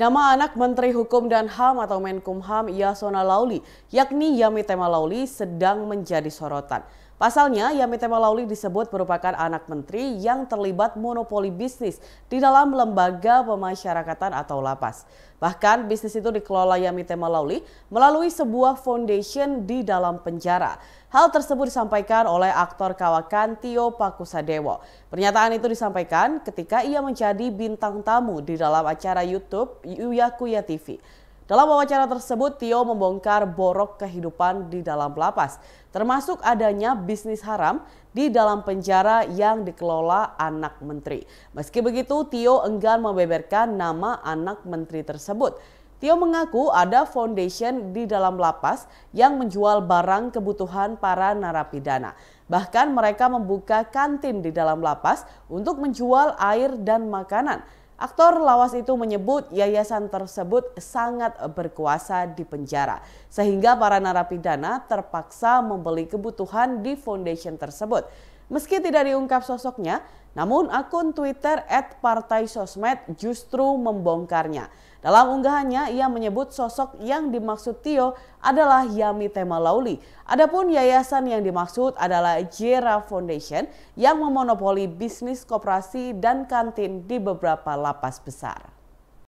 Nama anak Menteri Hukum dan HAM atau Menkumham Yasona Lauli, yakni Yami Tema Lauli, sedang menjadi sorotan. Pasalnya, Yamite Malauli disebut merupakan anak menteri yang terlibat monopoli bisnis di dalam lembaga pemasyarakatan atau lapas. Bahkan bisnis itu dikelola Yamite Malauli melalui sebuah foundation di dalam penjara. Hal tersebut disampaikan oleh aktor kawakan Tio Pakusadewo. Pernyataan itu disampaikan ketika ia menjadi bintang tamu di dalam acara YouTube Yuyakuya TV. Dalam wawancara tersebut, Tio membongkar borok kehidupan di dalam lapas, termasuk adanya bisnis haram di dalam penjara yang dikelola anak menteri. Meski begitu, Tio enggan membeberkan nama anak menteri tersebut. Tio mengaku ada foundation di dalam lapas yang menjual barang kebutuhan para narapidana. Bahkan mereka membuka kantin di dalam lapas untuk menjual air dan makanan. Aktor lawas itu menyebut yayasan tersebut sangat berkuasa di penjara, sehingga para narapidana terpaksa membeli kebutuhan di foundation tersebut. Meski tidak diungkap sosoknya, namun akun Twitter at Partai Sosmed justru membongkarnya. Dalam unggahannya, ia menyebut sosok yang dimaksud Tio adalah Yami Temalauli. Adapun yayasan yang dimaksud adalah Jera Foundation yang memonopoli bisnis koperasi dan kantin di beberapa lapas besar.